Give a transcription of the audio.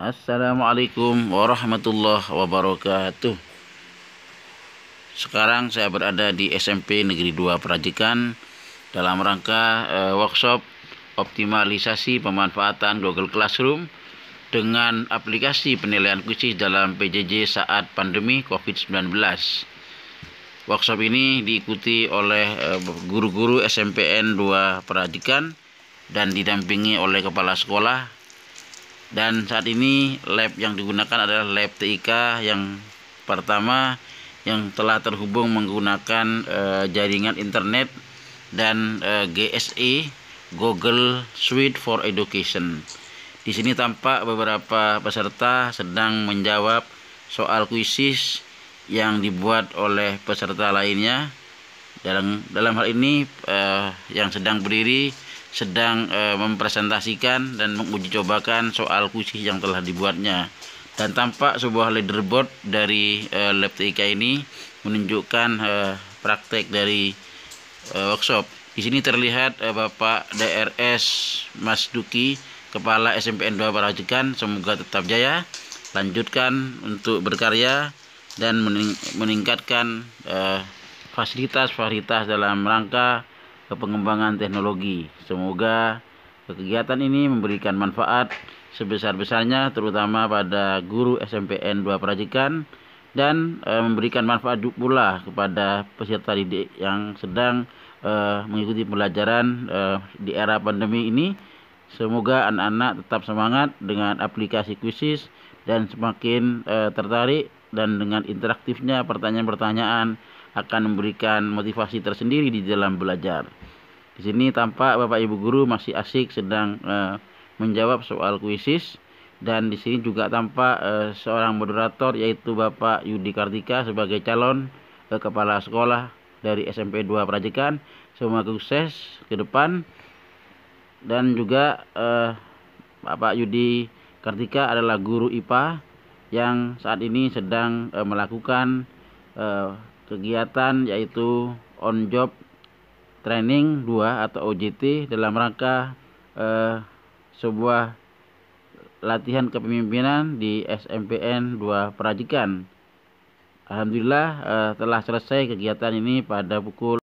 Assalamualaikum warahmatullahi wabarakatuh Sekarang saya berada di SMP Negeri 2 Perajikan Dalam rangka eh, workshop optimalisasi pemanfaatan Google Classroom Dengan aplikasi penilaian khusus dalam PJJ saat pandemi COVID-19 Workshop ini diikuti oleh eh, guru-guru SMPN 2 Perajikan Dan didampingi oleh kepala sekolah dan saat ini lab yang digunakan adalah lab TIK yang pertama yang telah terhubung menggunakan e, jaringan internet dan eh, e, GSE Google Suite for Education. Di sini tampak beberapa peserta sedang menjawab soal kuisis yang dibuat oleh peserta lainnya. Dalam dalam hal ini e, yang sedang berdiri sedang e, mempresentasikan dan menguji cobakan soal kuisi yang telah dibuatnya dan tampak sebuah leaderboard dari e, lab TIK ini menunjukkan e, praktek dari e, workshop di sini terlihat e, Bapak DRS Mas Duki Kepala SMPN 2 Parajikan semoga tetap jaya lanjutkan untuk berkarya dan meningkatkan fasilitas-fasilitas dalam rangka ke pengembangan teknologi. Semoga kegiatan ini memberikan manfaat sebesar-besarnya terutama pada guru SMPN 2 Prajikan dan e, memberikan manfaat pula kepada peserta didik yang sedang e, mengikuti pelajaran e, eh, di era pandemi ini. Semoga anak-anak tetap semangat dengan aplikasi kuisis dan semakin e, tertarik dan dengan interaktifnya pertanyaan-pertanyaan akan memberikan motivasi tersendiri di dalam belajar. Di sini tampak Bapak Ibu guru masih asik sedang uh, menjawab soal kuisis dan di sini juga tampak uh, seorang moderator yaitu Bapak Yudi Kartika sebagai calon uh, kepala sekolah dari SMP 2 Prajekan. Semoga sukses ke depan dan juga Bapak Yudi Kartika adalah guru IPA yang saat ini sedang melakukan kegiatan yaitu on job training 2 atau OJT dalam rangka eh, sebuah latihan kepemimpinan di SMPN 2 Perajikan. Alhamdulillah eh, telah selesai kegiatan ini pada pukul